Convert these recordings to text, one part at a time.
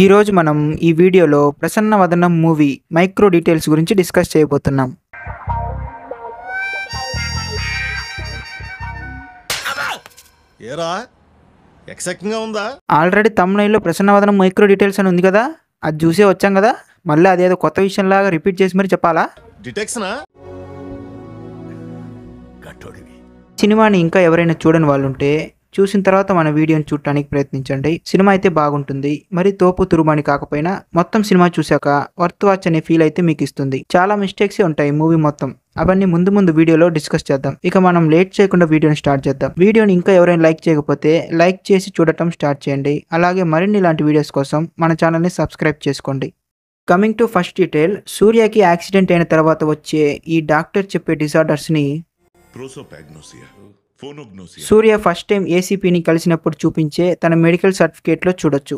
ఈరోజు మనం ఈ వీడియోలో Prasanna Vadanam movie micro details గురించి డిస్కస్ చేయబోతున్నాం ఆల్రెడీ తమిళలో ప్రసన్న వదనం మైక్రో డీటెయిల్స్ అని ఉంది కదా అది చూసే వచ్చాం కదా మళ్ళీ అదేదో కొత్త విషయం లాగా రిపీట్ చేసి మరి చెప్పాలా సినిమాని ఇంకా ఎవరైనా చూడని వాళ్ళుంటే చూసిన తర్వాత మన వీడియోని చూడటానికి ప్రయత్నించండి సినిమా అయితే బాగుంటుంది మరి తోపు తురుమని కాకపోయినా మొత్తం సినిమా చూశాక వర్త్ వాచ్ అనే ఫీల్ అయితే మీకు ఇస్తుంది చాలా మిస్టేక్స్ ఉంటాయి మూవీ మొత్తం అవన్నీ ముందు ముందు వీడియోలో డిస్కస్ చేద్దాం ఇక మనం లేట్ చేయకుండా వీడియోని స్టార్ట్ చేద్దాం వీడియోని ఇంకా ఎవరైనా లైక్ చేయకపోతే లైక్ చేసి చూడటం స్టార్ట్ చేయండి అలాగే మరిన్ని ఇలాంటి వీడియోస్ కోసం మన ఛానల్ని సబ్స్క్రైబ్ చేసుకోండి కమింగ్ టు ఫస్ట్ డీటెయిల్ సూర్యకి యాక్సిడెంట్ అయిన తర్వాత వచ్చే ఈ డాక్టర్ చెప్పే డిజార్డర్స్ని సూర్య ఫస్ట్ టైం ఏసీపీని కలిసినప్పుడు చూపించే తన మెడికల్ సర్టిఫికేట్లో చూడొచ్చు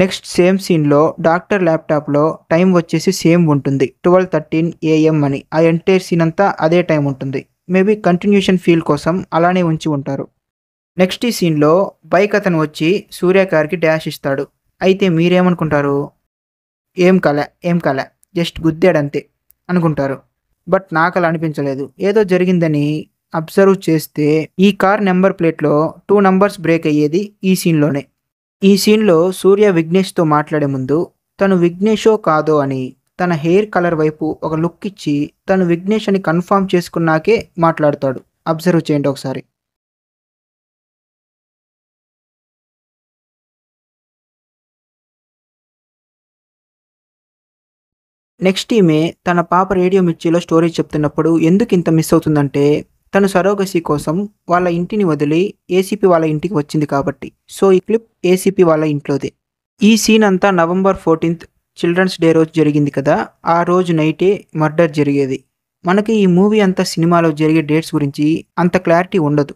నెక్స్ట్ సేమ్ సీన్లో డాక్టర్ ల్యాప్టాప్లో టైం వచ్చేసి సేమ్ ఉంటుంది ట్వెల్వ్ థర్టీన్ ఏఎం అని ఆ ఎంటైర్ సీన్ అంతా అదే టైం ఉంటుంది మేబీ కంటిన్యూషన్ ఫీల్ కోసం అలానే ఉంచి ఉంటారు నెక్స్ట్ ఈ సీన్లో బైక్ అతను వచ్చి సూర్య కార్కి డ్యాష్ ఇస్తాడు అయితే మీరేమనుకుంటారు ఏం కల ఏం కల జస్ట్ గుద్దాడంతే అనుకుంటారు బట్ నాకు అలా అనిపించలేదు ఏదో జరిగిందని అబ్జర్వ్ చేస్తే ఈ కార్ నెంబర్ ప్లేట్లో టూ నంబర్స్ బ్రేక్ అయ్యేది ఈ సీన్లోనే ఈ సీన్లో సూర్య విఘ్నేష్తో మాట్లాడే ముందు తను విఘ్నేషో కాదో అని తన హెయిర్ కలర్ వైపు ఒక లుక్ ఇచ్చి తను విఘ్నేష్ అని కన్ఫామ్ చేసుకున్నాకే మాట్లాడతాడు అబ్జర్వ్ చేయండి ఒకసారి నెక్స్ట్ ఈమె తన పాప రేడియో మిర్చిలో స్టోరీ చెప్తున్నప్పుడు ఎందుకు ఇంత మిస్ అవుతుందంటే తను సరోగసి కోసం వాళ్ళ ఇంటిని వదిలి ఏసీపీ వాళ్ళ ఇంటికి వచ్చింది కాబట్టి సో ఈ క్లిప్ ఏసీపీ వాళ్ళ ఇంట్లోదే ఈ సీన్ అంతా నవంబర్ ఫోర్టీన్త్ చిల్డ్రన్స్ డే రోజు జరిగింది కదా ఆ రోజు నైటే మర్డర్ జరిగేది మనకి ఈ మూవీ అంతా సినిమాలో జరిగే డేట్స్ గురించి అంత క్లారిటీ ఉండదు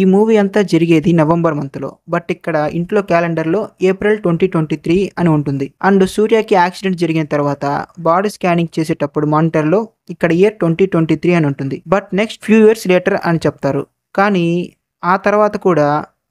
ఈ మూవీ అంతా జరిగేది నవంబర్ మంత్లో బట్ ఇక్కడ ఇంట్లో క్యాలెండర్లో ఏప్రిల్ ట్వంటీ ట్వంటీ త్రీ అని ఉంటుంది అండ్ సూర్యకి యాక్సిడెంట్ జరిగిన తర్వాత బాడీ స్కానింగ్ చేసేటప్పుడు మానిటర్లో ఇక్కడ ఇయర్ ట్వంటీ ట్వంటీ త్రీ అని ఉంటుంది but next few years later అని చెప్తారు కానీ ఆ తర్వాత కూడా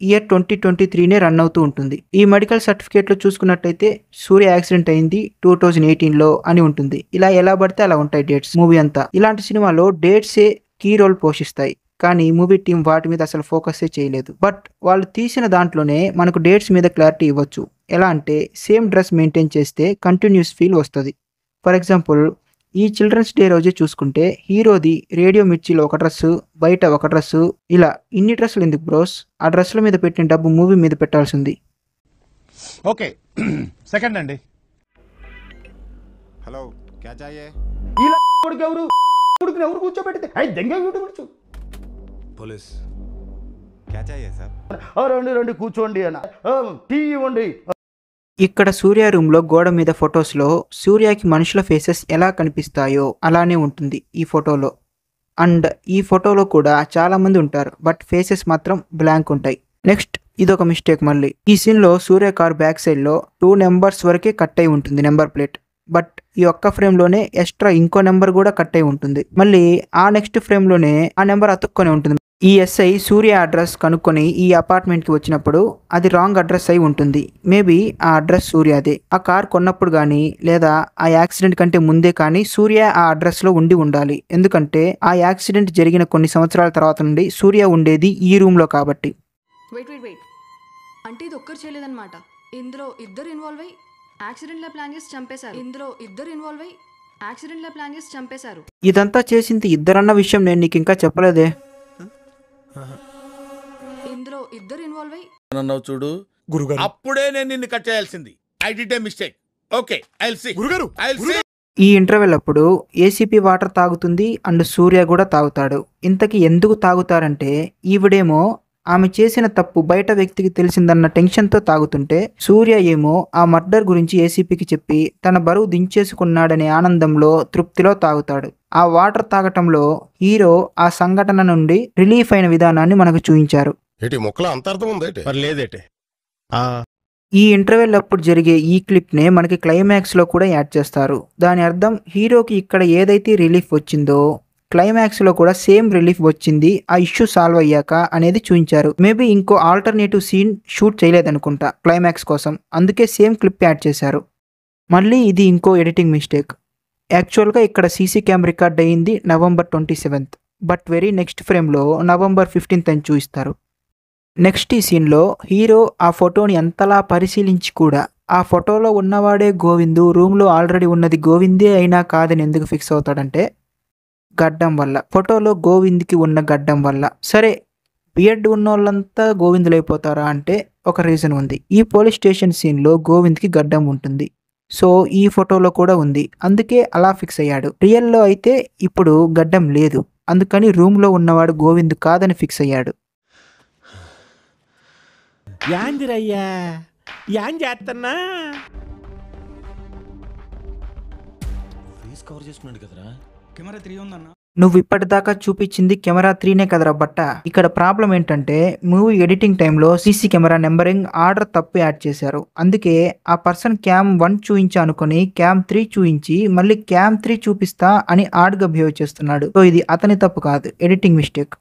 ఇయర్ ట్వంటీ ట్వంటీ త్రీనే రన్ అవుతూ ఉంటుంది ఈ మెడికల్ సర్టిఫికేట్లో చూసుకున్నట్టయితే సూర్య యాక్సిడెంట్ అయింది టూ థౌజండ్ ఎయిటీన్లో అని ఉంటుంది ఇలా ఎలా పడితే అలా ఉంటాయి డేట్స్ మూవీ అంతా ఇలాంటి సినిమాలో డేట్సే కీ రోల్ పోషిస్తాయి కానీ ఈ మూవీ టీం వాటి మీద అసలు ఫోకస్ే చేయలేదు బట్ వాళ్ళు తీసిన దాంట్లోనే మనకు డేట్స్ మీద క్లారిటీ ఇవ్వచ్చు ఎలా అంటే సేమ్ డ్రెస్ మెయింటైన్ చేస్తే కంటిన్యూస్ ఫీల్ వస్తుంది ఫర్ ఎగ్జాంపుల్ ఈ చిల్డ్రన్స్ డే రోజే చూసుకుంటే హీరోది రేడియో మిర్చిలో ఒక డ్రెస్సు బయట ఒక డ్రెస్సు ఇలా ఇన్ని డ్రెస్సులు ఎందుకు బ్రోస్ ఆ డ్రెస్సుల మీద పెట్టిన డబ్బు మూవీ మీద పెట్టాల్సింది ఓకే సెకండ్ అండి హలో ఎవరు కూర్చోబెట్టి పోలీస్ రండి రండి కూర్చోండి అన్న టీ ఇవ్వండి ఇక్కడ సూర్య రూమ్ లో గోడ మీద ఫొటోస్ లో సూర్యకి మనుషుల ఫేసెస్ ఎలా కనిపిస్తాయో అలానే ఉంటుంది ఈ ఫోటోలో అండ్ ఈ ఫోటోలో కూడా చాలా మంది ఉంటారు బట్ ఫేసెస్ మాత్రం బ్లాంక్ ఉంటాయి నెక్స్ట్ ఇదొక మిస్టేక్ మళ్ళీ ఈ సీన్ లో సూర్య కార్ బ్యాక్ సైడ్ లో టూ నెంబర్స్ వరకే కట్ అయి ఉంటుంది నెంబర్ ప్లేట్ బట్ ఈ ఒక్క ఫ్రేమ్ లోనే ఎక్స్ట్రా ఇంకో నెంబర్ కూడా కట్ అయి ఉంటుంది మళ్ళీ ఆ నెక్స్ట్ ఫ్రేమ్ లోనే ఆ నెంబర్ అతుక్కొని ఉంటుంది ఈఎస్ఐ e సూర్య అడ్రస్ కనుక్కొని ఈ అపార్ట్మెంట్కి వచ్చినప్పుడు అది రాంగ్ అడ్రస్ అయి ఉంటుంది మేబీ ఆ అడ్రస్ సూర్యదే ఆ కార్ కొన్నప్పుడు కానీ లేదా ఆ యాక్సిడెంట్ కంటే ముందే కానీ సూర్య ఆ అడ్రస్లో ఉండి ఉండాలి ఎందుకంటే ఆ యాక్సిడెంట్ జరిగిన కొన్ని సంవత్సరాల తర్వాత నుండి సూర్య ఉండేది ఈ రూమ్లో కాబట్టి అంటే ఇది ఒక్కరు చేయలేదన్నమాట ఇందులో ఇద్దరు ఇన్వాల్వ్ అయ్యి యాక్సిడెంట్లో ప్లాన్ చేసి చంపేశారు ఇందులో ఇద్దరు ఇన్వాల్వ్ అయ్యి యాక్సిడెంట్లో ప్లాన్ చేసి చంపేశారు ఇదంతా చేసింది ఇద్దరన్న విషయం నేను నీకు ఇంకా చెప్పలేదే ఇందులో ఇద్దరు ఇన్వాల్వ్ అయ్యి చూడు గురుగారు అప్పుడే నేను నిన్ను కట్ చేయాల్సింది I did a mistake okay I see గురుగారు ఐ సీ ఈ ఇంటర్వెల్ అప్పుడు ఏసీపీ వాటర్ తాగుతుంది అండ్ సూర్య కూడా తాగుతాడు ఇంతకి ఎందుకు తాగుతారంటే ఈవిడేమో ఆమె చేసిన తప్పు బయట వ్యక్తికి తెలిసిందన్న టెన్షన్తో తాగుతుంటే సూర్య ఏమో ఆ మర్డర్ గురించి ఏసీపీకి చెప్పి తన బరువు దించేసుకున్నాడనే ఆనందంలో తృప్తిలో తాగుతాడు ఆ వాటర్ తాగటంలో హీరో ఆ సంఘటన నుండి రిలీఫ్ అయిన విధానాన్ని మనకు చూపించారు ఈ ఇంటర్వెల్ అప్పుడు జరిగే ఈ క్లిప్నే మనకి క్లైమాక్స్లో కూడా యాడ్ చేస్తారు దాని అర్థం హీరోకి ఇక్కడ ఏదైతే రిలీఫ్ వచ్చిందో క్లైమాక్స్లో కూడా సేమ్ రిలీఫ్ వచ్చింది ఆ ఇష్యూ సాల్వ్ అయ్యాక అనేది చూపించారు మేబీ ఇంకో ఆల్టర్నేటివ్ సీన్ షూట్ చేయలేదనుకుంటా క్లైమాక్స్ కోసం అందుకే సేమ్ క్లిప్ యాడ్ చేశారు మళ్ళీ ఇది ఇంకో ఎడిటింగ్ మిస్టేక్ యాక్చువల్గా ఇక్కడ సీసీ క్యామ్ రికార్డ్ అయ్యింది November twenty seventh but very next ఫ్రేమ్లో నవంబర్ ఫిఫ్టీన్త్ అని చూపిస్తారు నెక్స్ట్ ఈ సీన్లో హీరో ఆ ఫోటోని ఎంతలా పరిశీలించి కూడా ఆ ఫోటోలో ఉన్నవాడే గోవిందు రూమ్లో ఆల్రెడీ ఉన్నది గోవిందే అయినా కాదని ఎందుకు ఫిక్స్ అవుతాడంటే గడ్డం వల్ల ఫోటోలో గోవింద్కి ఉన్న గడ్డం వల్ల సరే బిఎడ్ ఉన్న వాళ్ళంతా గోవిందులు అయిపోతారా అంటే ఒక రీజన్ ఉంది ఈ పోలీస్ స్టేషన్ సీన్లో గోవింద్కి గడ్డం ఉంటుంది సో ఈ ఫోటోలో కూడా ఉంది అందుకే అలా ఫిక్స్ అయ్యాడు రియల్లో అయితే ఇప్పుడు గడ్డం లేదు అందుకని రూమ్లో ఉన్నవాడు గోవింద్ కాదని ఫిక్స్ అయ్యాడు యాందిరయ్యా కదరా కెమెరా త్రీ ఉందన్న నువ్వు ఇప్పటిదాకా చూపించింది కెమెరా త్రీనే కదరా బట్ట ఇక్కడ ప్రాబ్లం ఏంటంటే మూవీ ఎడిటింగ్ టైంలో సీసీ కెమెరా నెంబరింగ్ ఆర్డర్ తప్పు యాడ్ చేశారు అందుకే ఆ పర్సన్ క్యామ్ వన్ చూయించా అనుకుని క్యామ్ త్రీ చూయించి మళ్ళీ క్యామ్ త్రీ చూపిస్తా అని గా బిహేవ్ చేస్తున్నాడు సో ఇది అతని తప్పు కాదు ఎడిటింగ్ మిస్టేక్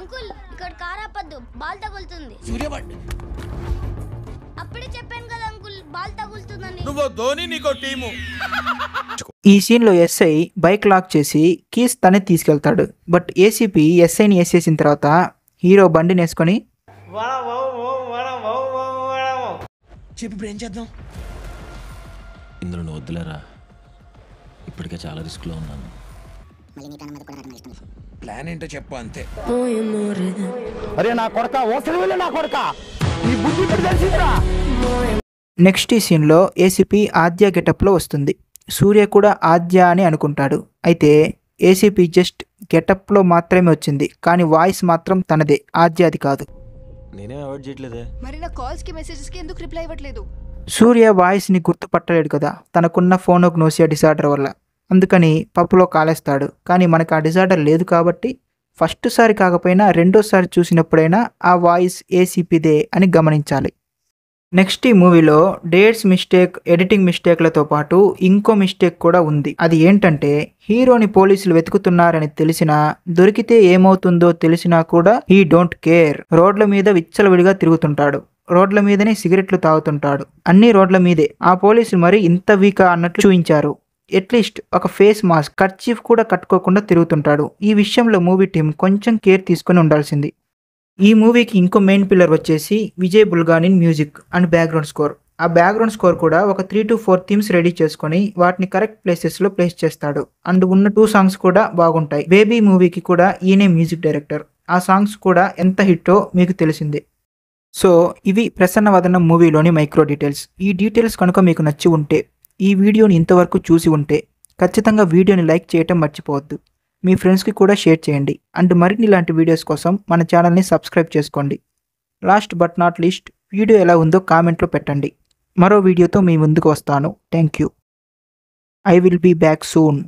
అంకుల్ ఇక్కడ కారాపద్దు బాల్ తగులుతుంది అప్పుడే చెప్పాను ఈ సీన్ లో ఎస్ఐ బైక్ లాక్ చేసి కీస్ తనే తీసుకెళ్తాడు బట్ ఏసీపీ ఎస్ఐని వేసేసిన తర్వాత హీరో బండిని వేసుకొని చెప్పి ఏం చేద్దాం ఇందులో వద్దులేరా ఇప్పటికే చాలా రిస్క్లో ఉన్నాను ప్లాన్ ఏంటో చెప్పు అంతే అరే నా కొడక ఓసలి నా కొడక ఈ బుద్ధి ఇప్పుడు తెలిసిందిరా నెక్స్ట్ ఈ సీన్లో ఏసీపీ ఆద్య గెటప్లో వస్తుంది సూర్య కూడా ఆద్య అని అనుకుంటాడు అయితే ఏసీపీ జస్ట్ గెటప్లో మాత్రమే వచ్చింది కానీ వాయిస్ మాత్రం తనదే ఆద్యాది కాదు నేనే సూర్య వాయిస్ని గుర్తుపట్టలేడు కదా తనకున్న ఫోనోగ్నోసియా డిసార్డర్ వల్ల అందుకని పప్పులో కాలేస్తాడు కానీ మనకు ఆ డిసార్డర్ లేదు కాబట్టి ఫస్ట్ సారి కాకపోయినా రెండోసారి చూసినప్పుడైనా ఆ వాయిస్ ఏసీపీదే అని గమనించాలి నెక్స్ట్ ఈ మూవీలో డేట్స్ మిస్టేక్ ఎడిటింగ్ మిస్టేక్లతో పాటు ఇంకో మిస్టేక్ కూడా ఉంది అది ఏంటంటే హీరోని పోలీసులు వెతుకుతున్నారని తెలిసినా దొరికితే ఏమవుతుందో తెలిసినా కూడా హీ డోంట్ కేర్ రోడ్ల మీద విచ్చలవిడిగా తిరుగుతుంటాడు రోడ్ల మీదనే సిగరెట్లు తాగుతుంటాడు అన్ని రోడ్ల మీదే ఆ పోలీసులు మరి ఇంత వీకా అన్నట్లు చూపించారు అట్లీస్ట్ ఒక ఫేస్ మాస్క్ కర్చీఫ్ కూడా కట్టుకోకుండా తిరుగుతుంటాడు ఈ విషయంలో మూవీ టీం కొంచెం కేర్ తీసుకుని ఉండాల్సింది ఈ మూవీకి ఇంకో మెయిన్ పిల్లర్ వచ్చేసి Vijay Bulganin music and background score ఆ బ్యాక్గ్రౌండ్ స్కోర్ కూడా ఒక three to four themes ready చేసుకొని వాటిని కరెక్ట్ ప్లేసెస్లో ప్లేస్ చేస్తాడు అండ్ ఉన్న టూ సాంగ్స్ కూడా బాగుంటాయి బేబీ మూవీకి కూడా ఈయనే మ్యూజిక్ డైరెక్టర్ ఆ సాంగ్స్ కూడా ఎంత హిట్టో మీకు తెలిసింది సో ఇవి ప్రసన్నవదనం మూవీలోని మైక్రో డీటెయిల్స్ ఈ డీటెయిల్స్ కనుక మీకు నచ్చి ఉంటే ఈ వీడియోని ఇంతవరకు చూసి ఉంటే ఖచ్చితంగా వీడియోని లైక్ చేయటం మర్చిపోవద్దు మీ ఫ్రెండ్స్కి కూడా షేర్ చేయండి అండ్ మరిన్ని ఇలాంటి వీడియోస్ కోసం మన ఛానల్ని సబ్స్క్రైబ్ చేసుకోండి last but not least video ఎలా ఉందో కామెంట్లో పెట్టండి మరో వీడియోతో మీ ముందుకు వస్తాను thank you I will be back soon